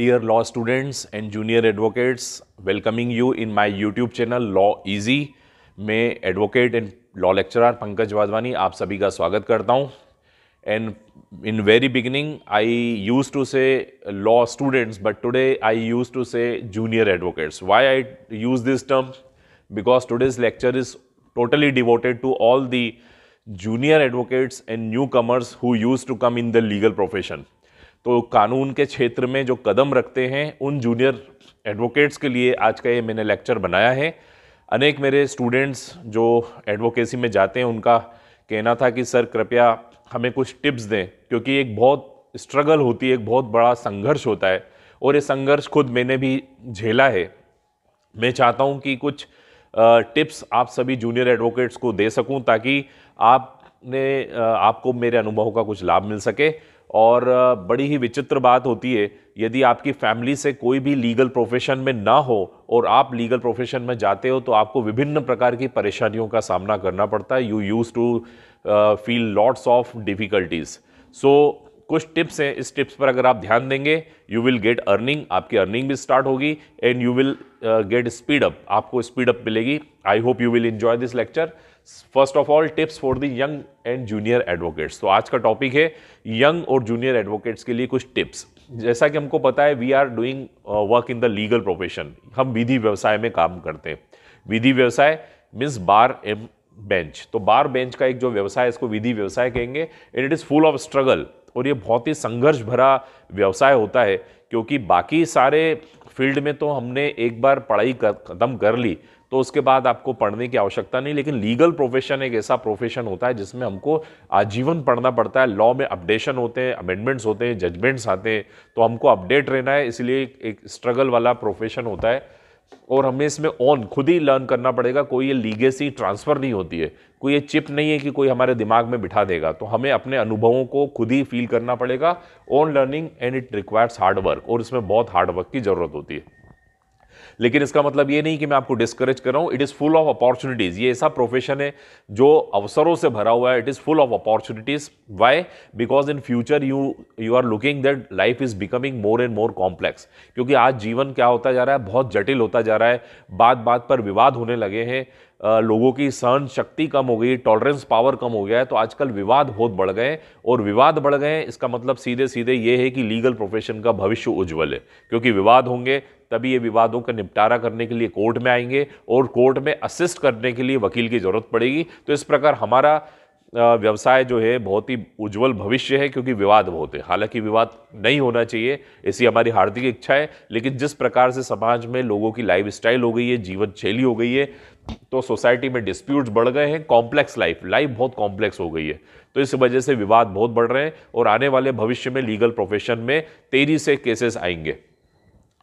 Dear law students and junior advocates, welcoming you in my YouTube channel Law Easy. मैं advocate and law lecturer Pankaj Vadwani आप सभी का स्वागत करता हूं and in very beginning i used to say law students but today i used to say junior advocates why i use this term because today's lecture is totally devoted to all the junior advocates and newcomers who used to come in the legal profession तो कानून के क्षेत्र में जो कदम रखते हैं उन junior advocates के लिए आज का ये मैंने लेक्चर बनाया है अनेक मेरे स्टूडेंट्स जो एडवोकेसी में जाते हैं उनका कहना था कि सर कृपया हमें कुछ टिप्स दें क्योंकि एक बहुत स्ट्रगल होती है एक बहुत बड़ा संघर्ष होता है और ये संघर्ष खुद मैंने भी झेला है मैं चाहता हूँ कि कुछ टिप्स आप सभी जूनियर एडवोकेट्स को दे सकूँ ताकि आपने आपको मेरे अनुभव का कुछ लाभ मिल सके और बड़ी ही विचित्र बात होती है यदि आपकी फैमिली से कोई भी लीगल प्रोफेशन में ना हो और आप लीगल प्रोफेशन में जाते हो तो आपको विभिन्न प्रकार की परेशानियों का सामना करना पड़ता है you use to feel lots of difficulties so कुछ टिप्स हैं इस टिप्स पर अगर आप ध्यान देंगे यू विल गेट अर्निंग आपकी अर्निंग भी स्टार्ट होगी and you will get speed up आपको स्पीड अप मिलेगी I hope you will enjoy this lecture first of all tips for the young and junior advocates तो आज का topic है young और जूनियर एडवोकेट्स के लिए कुछ टिप्स जैसा कि हमको पता है we are doing work in the legal profession हम विधि व्यवसाय में काम करते हैं विधि व्यवसाय मीन्स बार एम बेंच तो बार बेंच का एक जो व्यवसाय है इसको विधि व्यवसाय कहेंगे and it is full of struggle और ये बहुत ही संघर्ष भरा व्यवसाय होता है क्योंकि बाकी सारे फील्ड में तो हमने एक बार पढ़ाई ख़त्म कर ली तो उसके बाद आपको पढ़ने की आवश्यकता नहीं लेकिन लीगल प्रोफेशन एक ऐसा प्रोफेशन होता है जिसमें हमको आजीवन पढ़ना पड़ता है लॉ में अपडेशन होते हैं अमेंडमेंट्स होते हैं जजमेंट्स आते हैं तो हमको अपडेट रहना है इसलिए एक स्ट्रगल वाला प्रोफेशन होता है और हमें इसमें ऑन खुद ही लर्न करना पड़ेगा कोई ये लीगेसी ट्रांसफ़र नहीं होती है कोई ये चिप नहीं है कि कोई हमारे दिमाग में बिठा देगा तो हमें अपने अनुभवों को खुद ही फील करना पड़ेगा on learning and it requires hard work और इसमें बहुत हार्ड वर्क की ज़रूरत होती है लेकिन इसका मतलब ये नहीं कि मैं आपको डिस्करेज कर रहा हूँ it is full of opportunities ये ऐसा प्रोफेशन है जो अवसरों से भरा हुआ है it is full of opportunities why because in future you you are looking that life is becoming more and more complex क्योंकि आज जीवन क्या होता जा रहा है बहुत जटिल होता जा रहा है बात बात पर विवाद होने लगे हैं लोगों की सहन शक्ति कम हो गई टॉलरेंस पावर कम हो गया है तो आजकल विवाद बहुत बढ़ गए और विवाद बढ़ गए इसका मतलब सीधे सीधे ये है कि लीगल प्रोफेशन का भविष्य उज्जवल है क्योंकि विवाद होंगे तभी ये विवादों का निपटारा करने के लिए कोर्ट में आएंगे और कोर्ट में असिस्ट करने के लिए वकील की ज़रूरत पड़ेगी तो इस प्रकार हमारा व्यवसाय जो है बहुत ही उज्जवल भविष्य है क्योंकि विवाद बहुत है हालांकि विवाद नहीं होना चाहिए ऐसी हमारी हार्दिक इच्छा है लेकिन जिस प्रकार से समाज में लोगों की लाइफ स्टाइल हो गई है जीवन शैली हो गई है तो सोसाइटी में डिस्प्यूट्स बढ़ गए हैं कॉम्प्लेक्स लाइफ लाइफ बहुत कॉम्प्लेक्स हो गई है तो इस वजह से विवाद बहुत बढ़ रहे हैं और आने वाले भविष्य में लीगल प्रोफेशन में तेज़ी से केसेस आएंगे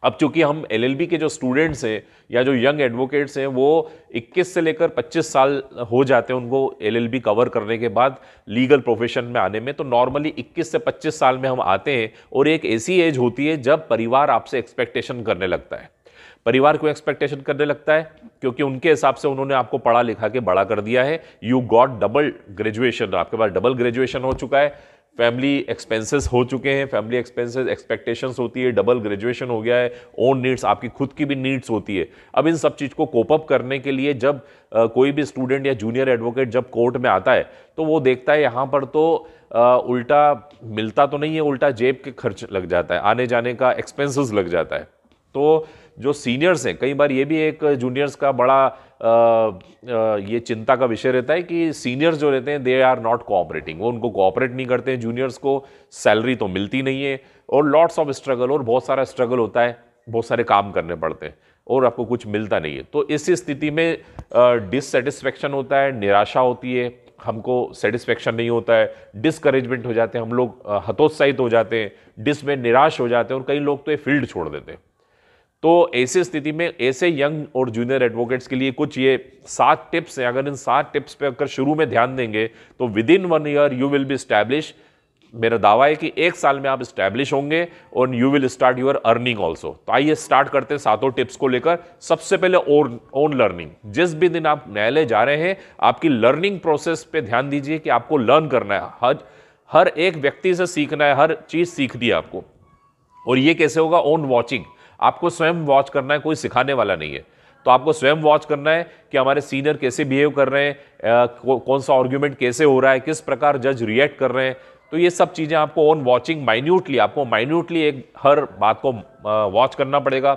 अब चूंकि हम एल के जो स्टूडेंट्स हैं या जो यंग एडवोकेट्स हैं वो 21 से लेकर 25 साल हो जाते हैं उनको एल कवर करने के बाद लीगल प्रोफेशन में आने में तो नॉर्मली 21 से 25 साल में हम आते हैं और एक ऐसी एज होती है जब परिवार आपसे एक्सपेक्टेशन करने लगता है परिवार को एक्सपेक्टेशन करने लगता है क्योंकि उनके हिसाब से उन्होंने आपको पढ़ा लिखा के बड़ा कर दिया है यू गॉट डबल ग्रेजुएशन आपके पास डबल ग्रेजुएशन हो चुका है फैमिली एक्सपेंसेस हो चुके हैं फैमिली एक्सपेंसेस एक्सपेक्टेशंस होती है डबल ग्रेजुएशन हो गया है ओन नीड्स आपकी खुद की भी नीड्स होती है अब इन सब चीज़ को कोप अप करने के लिए जब आ, कोई भी स्टूडेंट या जूनियर एडवोकेट जब कोर्ट में आता है तो वो देखता है यहाँ पर तो आ, उल्टा मिलता तो नहीं है उल्टा जेब के खर्च लग जाता है आने जाने का एक्सपेंसेस लग जाता है तो जो सीनियर्स हैं कई बार ये भी एक जूनियर्स का बड़ा आ, आ, ये चिंता का विषय रहता है कि सीनियर्स जो रहते हैं दे आर नॉट कोऑपरेटिंग वो उनको कोऑपरेट नहीं करते हैं जूनियर्स को सैलरी तो मिलती नहीं है और लॉट्स ऑफ स्ट्रगल और बहुत सारा स्ट्रगल होता है बहुत सारे काम करने पड़ते हैं और आपको कुछ मिलता नहीं है तो इस स्थिति में डिससेटिस्फेक्शन होता है निराशा होती है हमको सेटिस्फेक्शन नहीं होता है डिसकरेजमेंट हो जाते हैं हम लोग हतोत्साहित हो जाते हैं डिस में निराश हो जाते हैं और कई लोग तो ये फील्ड छोड़ देते हैं तो ऐसी स्थिति में ऐसे यंग और जूनियर एडवोकेट्स के लिए कुछ ये सात टिप्स हैं अगर इन सात टिप्स पे अगर शुरू में ध्यान देंगे तो within one year you will be establish मेरा दावा है कि एक साल में आप स्टैब्लिश होंगे और you will start your earning also तो आइए स्टार्ट करते हैं सातों टिप्स को लेकर सबसे पहले ओन लर्निंग जिस भी दिन आप न्यायालय जा रहे हैं आपकी लर्निंग प्रोसेस पे ध्यान दीजिए कि आपको लर्न करना है हर हर एक व्यक्ति से सीखना है हर चीज़ सीख दी आपको और ये कैसे होगा ओन वॉचिंग आपको स्वयं वॉच करना है कोई सिखाने वाला नहीं है तो आपको स्वयं वॉच करना है कि हमारे सीनियर कैसे बिहेव कर रहे हैं कौन सा आर्ग्यूमेंट कैसे हो रहा है किस प्रकार जज रिएक्ट कर रहे हैं तो ये सब चीज़ें आपको ऑन वॉचिंग माइन्यूटली आपको माइन्यूटली एक हर बात को वॉच करना पड़ेगा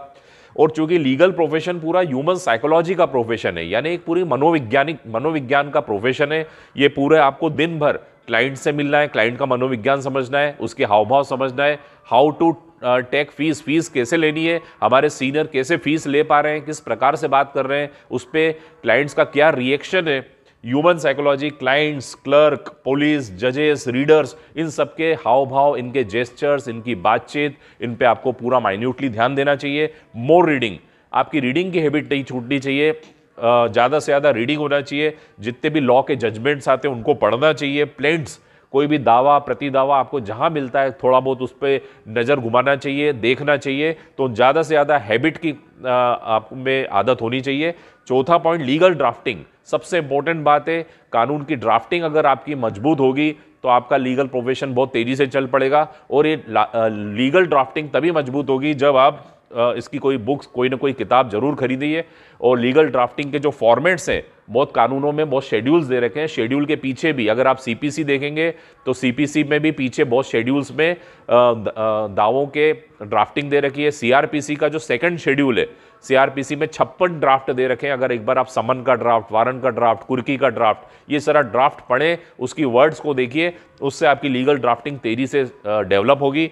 और चूंकि लीगल प्रोफेशन पूरा ह्यूमन साइकोलॉजी का प्रोफेशन है यानी एक पूरी मनोविज्ञानिक मनोविज्ञान का प्रोफेशन है ये पूरे आपको दिन भर क्लाइंट से मिलना है क्लाइंट का मनोविज्ञान समझना है उसके हाव भाव समझना है how to take fees fees कैसे लेनी है हमारे सीनियर कैसे फीस ले पा रहे हैं किस प्रकार से बात कर रहे हैं उस पर क्लाइंट्स का क्या रिएक्शन है human psychology clients clerk police जजेस रीडर्स इन सब के हाव भाव इनके जेस्चर्स इनकी बातचीत इन पे आपको पूरा माइन्यूटली ध्यान देना चाहिए मोर रीडिंग आपकी रीडिंग की हैबिट नहीं छूटनी चाहिए ज़्यादा से ज़्यादा रीडिंग होना चाहिए जितने भी लॉ के जजमेंट्स आते हैं उनको पढ़ना चाहिए प्लेंट्स कोई भी दावा प्रति दावा आपको जहाँ मिलता है थोड़ा बहुत उस पर नज़र घुमाना चाहिए देखना चाहिए तो ज़्यादा से ज़्यादा हैबिट की आप में आदत होनी चाहिए चौथा पॉइंट लीगल ड्राफ्टिंग सबसे इंपॉर्टेंट बात है कानून की ड्राफ्टिंग अगर आपकी मजबूत होगी तो आपका लीगल प्रोफेशन बहुत तेज़ी से चल पड़ेगा और ये लीगल ड्राफ्टिंग तभी मजबूत होगी जब आप इसकी कोई बुक्स कोई ना कोई किताब जरूर खरीदी है और लीगल ड्राफ्टिंग के जो फॉर्मेट्स हैं बहुत कानूनों में बहुत शेड्यूल्स दे रखे हैं शेड्यूल के पीछे भी अगर आप सीपीसी देखेंगे तो सीपीसी में भी पीछे बहुत शेड्यूल्स में दावों के ड्राफ्टिंग दे रखी है सीआरपीसी का जो सेकंड शेड्यूल है सीआरपीसी में छप्पन ड्राफ्ट दे रखे हैं अगर एक बार आप समन का ड्राफ्ट वारन का ड्राफ्ट कुर्की का ड्राफ्ट ये सारा ड्राफ्ट पढ़ें उसकी वर्ड्स को देखिए उससे आपकी लीगल ड्राफ्टिंग तेज़ी से डेवलप होगी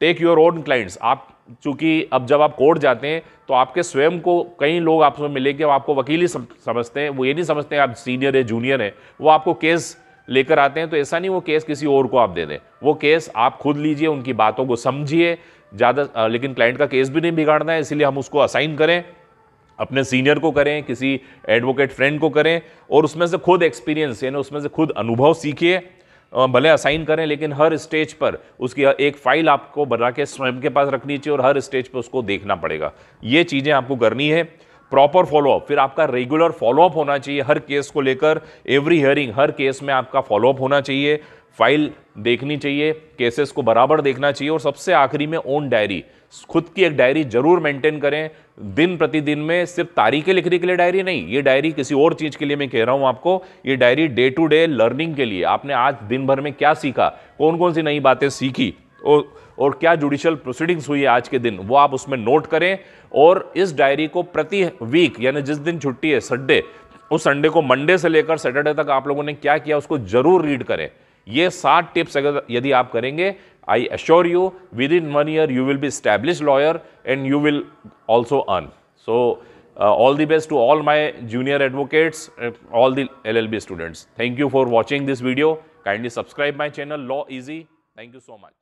टेक योर ओन क्लाइंट्स आप चूँकि अब जब आप कोर्ट जाते हैं तो आपके स्वयं को कई लोग आपसे मिले कि आपको वकील ही समझते हैं वो ये नहीं समझते आप सीनियर है जूनियर है वो आपको केस लेकर आते हैं तो ऐसा नहीं वो केस किसी और को आप दे दें वो केस आप खुद लीजिए उनकी बातों को समझिए ज़्यादा लेकिन क्लाइंट का केस भी नहीं बिगाड़ना है इसीलिए हम उसको असाइन करें अपने सीनियर को करें किसी एडवोकेट फ्रेंड को करें और उसमें से खुद एक्सपीरियंस यानी उसमें से खुद अनुभव सीखिए भले असाइन करें लेकिन हर स्टेज पर उसकी एक फाइल आपको बना के स्वयं के पास रखनी चाहिए और हर स्टेज पर उसको देखना पड़ेगा ये चीज़ें आपको करनी है प्रॉपर फॉलोअप फिर आपका रेगुलर फॉलोअप होना चाहिए हर केस को लेकर एवरी हियरिंग हर केस में आपका फॉलोअप होना चाहिए फाइल देखनी चाहिए केसेस को बराबर देखना चाहिए और सबसे आखिरी में ओन डायरी खुद की एक डायरी जरूर मेंटेन करें दिन प्रतिदिन में सिर्फ तारीखें लिखने के लिए डायरी नहीं ये डायरी किसी और चीज़ के लिए मैं कह रहा हूं आपको ये diary day to day learning के लिए आपने आज दिन भर में क्या सीखा कौन कौन सी नई बातें सीखी और और क्या जुडिशल प्रोसीडिंग्स हुई है आज के दिन वो आप उसमें नोट करें और इस डायरी को प्रति वीक यानी जिस दिन छुट्टी है संडे उस संडे को मंडे से लेकर सैटरडे तक आप लोगों ने क्या किया उसको जरूर रीड करें ये सात टिप्स अगर यदि आप करेंगे I assure you within one year you will be establish lawyer and you will also earn so all the best to all my junior advocates all the L L B students thank you for watching this video kindly subscribe my channel Law Easy thank you so much